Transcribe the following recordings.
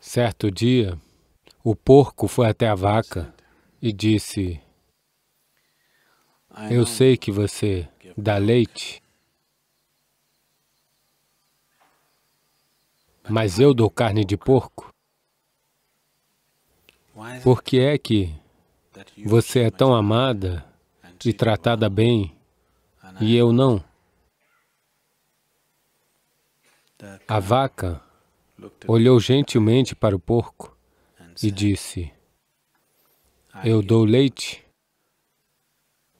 Certo dia, o porco foi até a vaca e disse, eu sei que você dá leite, mas eu dou carne de porco. Por que é que você é tão amada e tratada bem e eu não? A vaca olhou gentilmente para o porco e disse, eu dou leite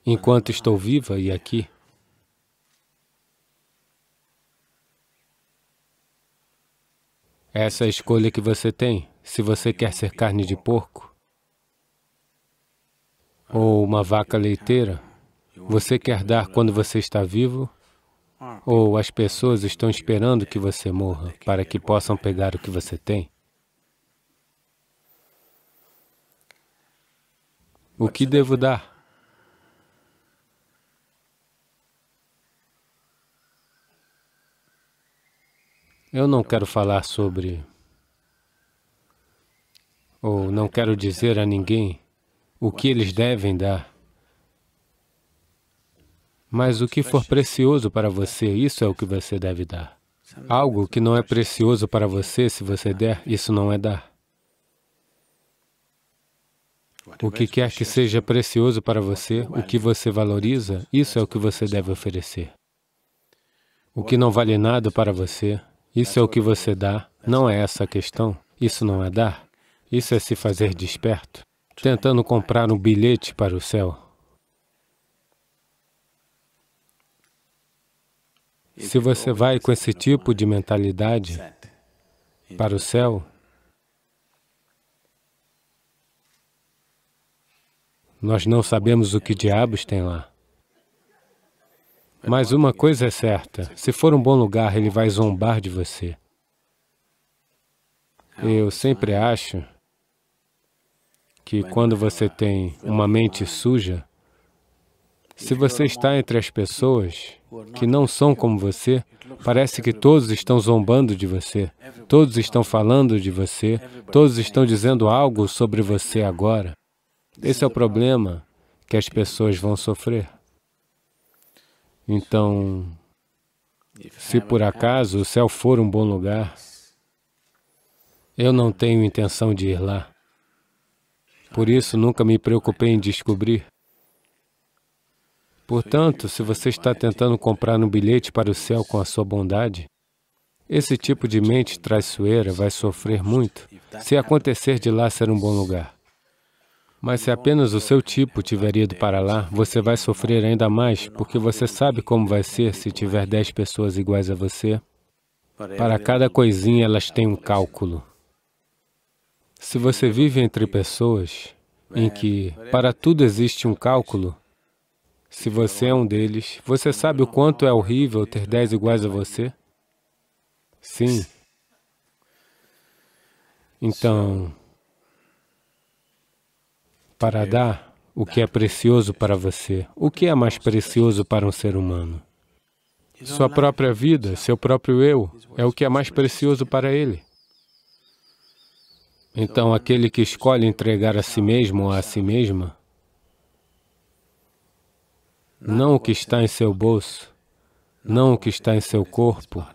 enquanto estou viva e aqui. Essa é a escolha que você tem, se você quer ser carne de porco ou uma vaca leiteira, você quer dar quando você está vivo ou as pessoas estão esperando que você morra para que possam pegar o que você tem? O que devo dar? Eu não quero falar sobre... ou não quero dizer a ninguém o que eles devem dar. Mas o que for precioso para você, isso é o que você deve dar. Algo que não é precioso para você, se você der, isso não é dar. O que quer que seja precioso para você, o que você valoriza, isso é o que você deve oferecer. O que não vale nada para você, isso é o que você dá, não é essa a questão, isso não é dar. Isso é se fazer desperto, tentando comprar um bilhete para o céu. Se você vai com esse tipo de mentalidade para o céu, nós não sabemos o que diabos tem lá. Mas uma coisa é certa, se for um bom lugar, ele vai zombar de você. Eu sempre acho que quando você tem uma mente suja, se você está entre as pessoas, que não são como você, parece que todos estão zombando de você, todos estão falando de você, todos estão dizendo algo sobre você agora. Esse é o problema que as pessoas vão sofrer. Então, se por acaso o céu for um bom lugar, eu não tenho intenção de ir lá. Por isso, nunca me preocupei em descobrir. Portanto, se você está tentando comprar um bilhete para o céu com a sua bondade, esse tipo de mente traiçoeira vai sofrer muito se acontecer de lá ser um bom lugar. Mas se apenas o seu tipo tiver ido para lá, você vai sofrer ainda mais, porque você sabe como vai ser se tiver dez pessoas iguais a você. Para cada coisinha, elas têm um cálculo. Se você vive entre pessoas em que para tudo existe um cálculo, se você é um deles, você sabe o quanto é horrível ter dez iguais a você? Sim. Então, para dar o que é precioso para você, o que é mais precioso para um ser humano? Sua própria vida, seu próprio eu, é o que é mais precioso para ele. Então, aquele que escolhe entregar a si mesmo ou a si mesma, não o que está em seu bolso, não o que está em seu corpo,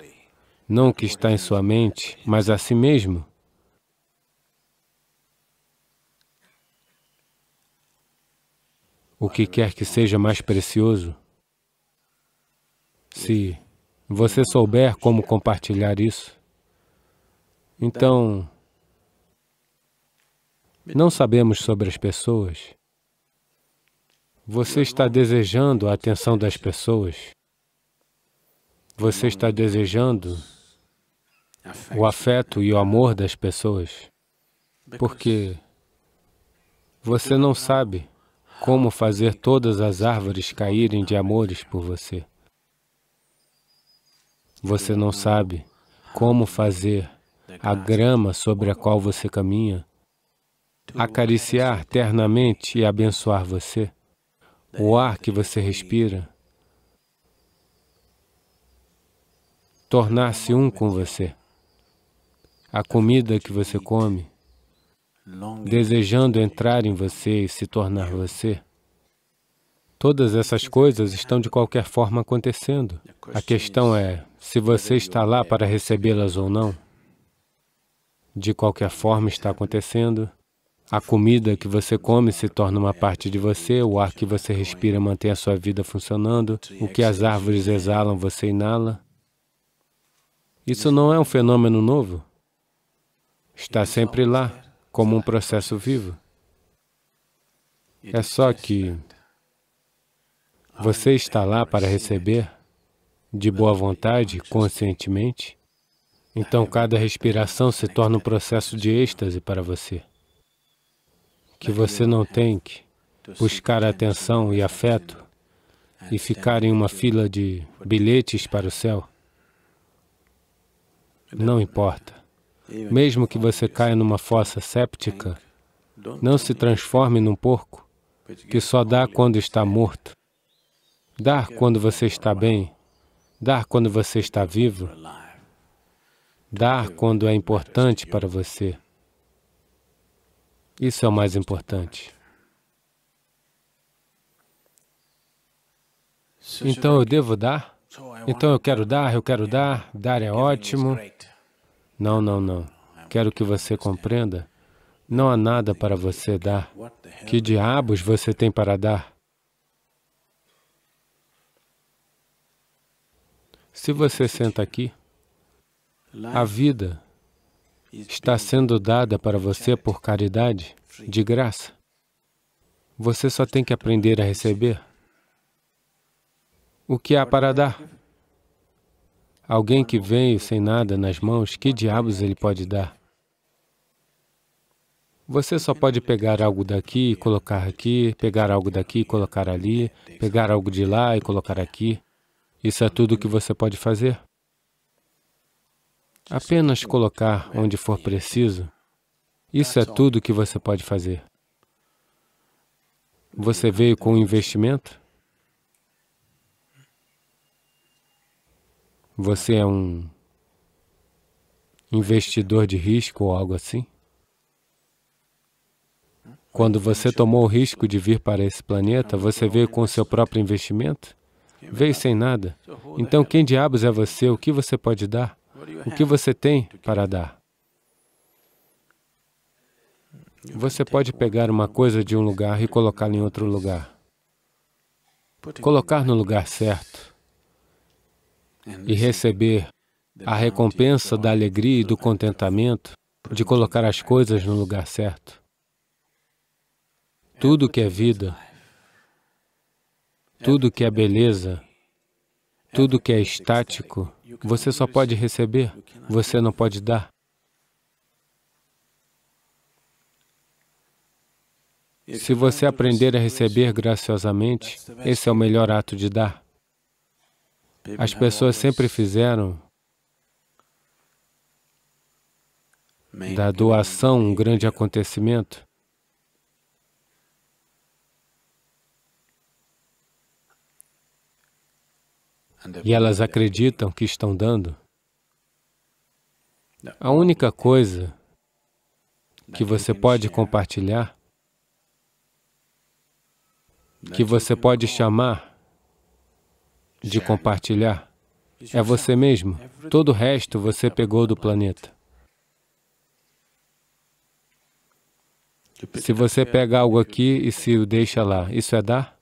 não o que está em sua mente, mas a si mesmo. O que quer que seja mais precioso, se você souber como compartilhar isso, então, não sabemos sobre as pessoas, você está desejando a atenção das pessoas. Você está desejando o afeto e o amor das pessoas, porque você não sabe como fazer todas as árvores caírem de amores por você. Você não sabe como fazer a grama sobre a qual você caminha acariciar ternamente e abençoar você o ar que você respira, tornar-se um com você, a comida que você come, desejando entrar em você e se tornar você. Todas essas coisas estão de qualquer forma acontecendo. A questão é se você está lá para recebê-las ou não. De qualquer forma está acontecendo. A comida que você come se torna uma parte de você, o ar que você respira mantém a sua vida funcionando, o que as árvores exalam, você inala. Isso não é um fenômeno novo. Está sempre lá, como um processo vivo. É só que você está lá para receber, de boa vontade, conscientemente. Então, cada respiração se torna um processo de êxtase para você que você não tem que buscar atenção e afeto e ficar em uma fila de bilhetes para o céu. Não importa. Mesmo que você caia numa fossa séptica, não se transforme num porco, que só dá quando está morto. Dar quando você está bem, dar quando você está vivo, dar quando é importante para você. Isso é o mais importante. Então eu devo dar? Então eu quero dar, eu quero dar, dar é ótimo. Não, não, não. Quero que você compreenda. Não há nada para você dar. Que diabos você tem para dar? Se você senta aqui, a vida está sendo dada para você por caridade, de graça. Você só tem que aprender a receber. O que há para dar? Alguém que veio sem nada nas mãos, que diabos ele pode dar? Você só pode pegar algo daqui e colocar aqui, pegar algo daqui e colocar ali, pegar algo de lá e colocar aqui. Isso é tudo o que você pode fazer. Apenas colocar onde for preciso. Isso é tudo que você pode fazer. Você veio com um investimento? Você é um investidor de risco ou algo assim? Quando você tomou o risco de vir para esse planeta, você veio com o seu próprio investimento? Veio sem nada. Então, quem diabos é você? O que você pode dar? É. o que você tem para dar. Você pode pegar uma coisa de um lugar e colocá-la em outro lugar. Colocar no lugar certo é e receber a recompensa da alegria e do contentamento de colocar as coisas no lugar certo. Tudo é, que é vida, tudo que é beleza, tudo que é estático, você só pode receber, você não pode dar. Se você aprender a receber graciosamente, esse é o melhor ato de dar. As pessoas sempre fizeram da doação um grande acontecimento. e elas acreditam que estão dando, a única coisa que você pode compartilhar, que você pode chamar de compartilhar, é você mesmo. Todo o resto você pegou do planeta. Se você pega algo aqui e se o deixa lá, isso é dar?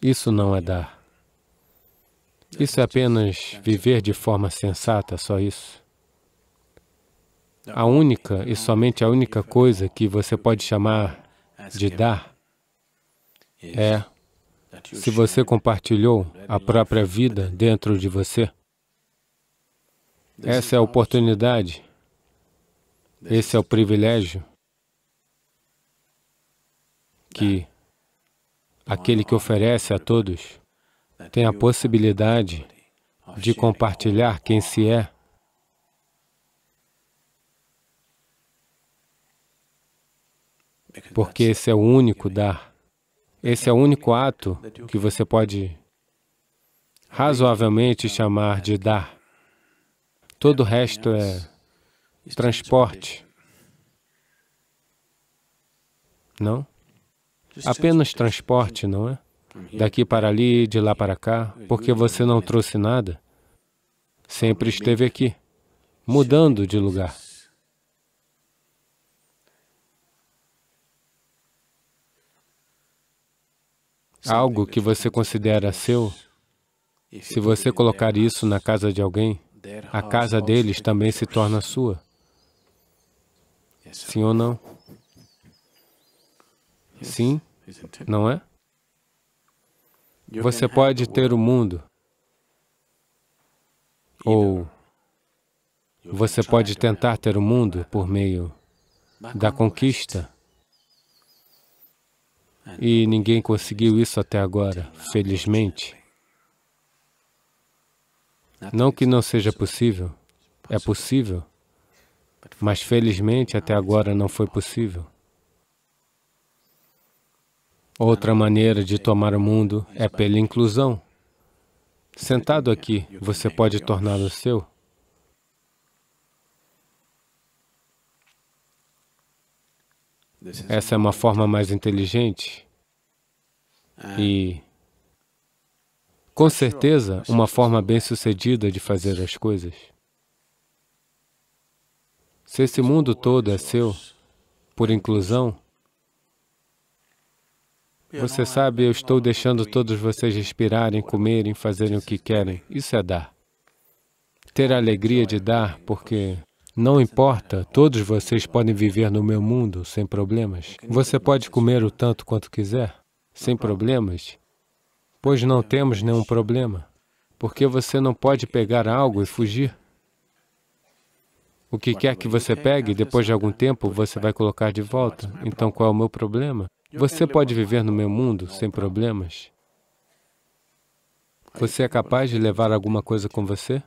Isso não é dar. Isso é apenas viver de forma sensata, só isso. A única e somente a única coisa que você pode chamar de dar é se você compartilhou a própria vida dentro de você. Essa é a oportunidade, esse é o privilégio que aquele que oferece a todos, tem a possibilidade de compartilhar quem se é. Porque esse é o único dar. Esse é o único ato que você pode razoavelmente chamar de dar. Todo o resto é transporte. Não? Apenas transporte, não é? Uhum. Daqui para ali, de lá para cá, uhum. porque você não trouxe nada. Sempre uhum. esteve aqui, mudando de lugar. Algo que você considera seu, se você colocar isso na casa de alguém, a casa deles também se torna sua. Sim ou não? Sim, não é? Você pode ter o mundo, ou você pode tentar ter o mundo por meio da conquista. E ninguém conseguiu isso até agora, felizmente. Não que não seja possível, é possível, mas felizmente até agora não foi possível. Outra maneira de tomar o mundo é pela inclusão. Sentado aqui, você pode torná-lo seu. Essa é uma forma mais inteligente e, com certeza, uma forma bem-sucedida de fazer as coisas. Se esse mundo todo é seu, por inclusão, é, você é, sabe, é eu estou deixando todos vocês respirarem, comerem, fazerem o que querem. Isso é dar. Ter a alegria de dar, porque não importa, todos vocês podem viver no meu mundo sem problemas. Você pode comer o tanto quanto quiser, sem problemas, pois não temos nenhum problema, porque você não pode pegar algo e fugir. O que quer que você pegue, depois de algum tempo, você vai colocar de volta. Então, qual é o meu problema? Você pode viver no meu mundo sem problemas? Você é capaz de levar alguma coisa com você?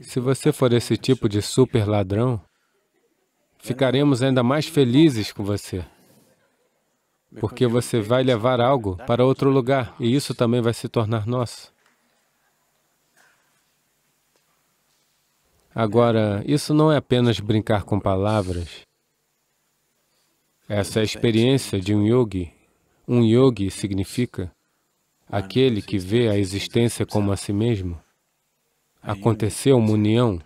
Se você for esse tipo de super ladrão, ficaremos ainda mais felizes com você, porque você vai levar algo para outro lugar e isso também vai se tornar nosso. Agora, isso não é apenas brincar com palavras. Essa é a experiência de um yogi. Um yogi significa aquele que vê a existência como a si mesmo. Aconteceu uma união.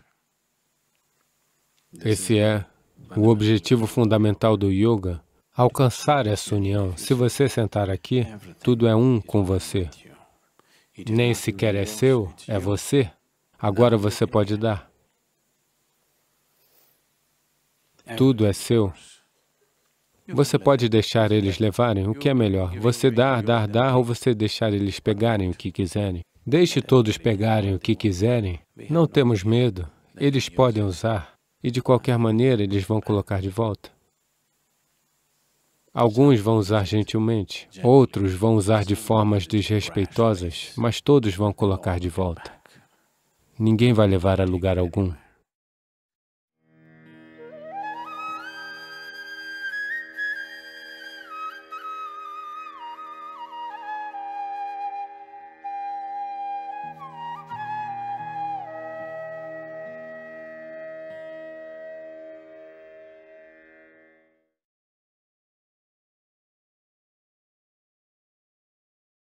Esse é o objetivo fundamental do yoga, alcançar essa união. Se você sentar aqui, tudo é um com você. Nem sequer é seu, é você. Agora você pode dar. Tudo é seu. Você pode deixar eles levarem o que é melhor. Você dar, dar, dar, ou você deixar eles pegarem o que quiserem. Deixe todos pegarem o que quiserem. Não temos medo. Eles podem usar. E de qualquer maneira, eles vão colocar de volta. Alguns vão usar gentilmente, outros vão usar de formas desrespeitosas, mas todos vão colocar de volta. Ninguém vai levar a lugar algum.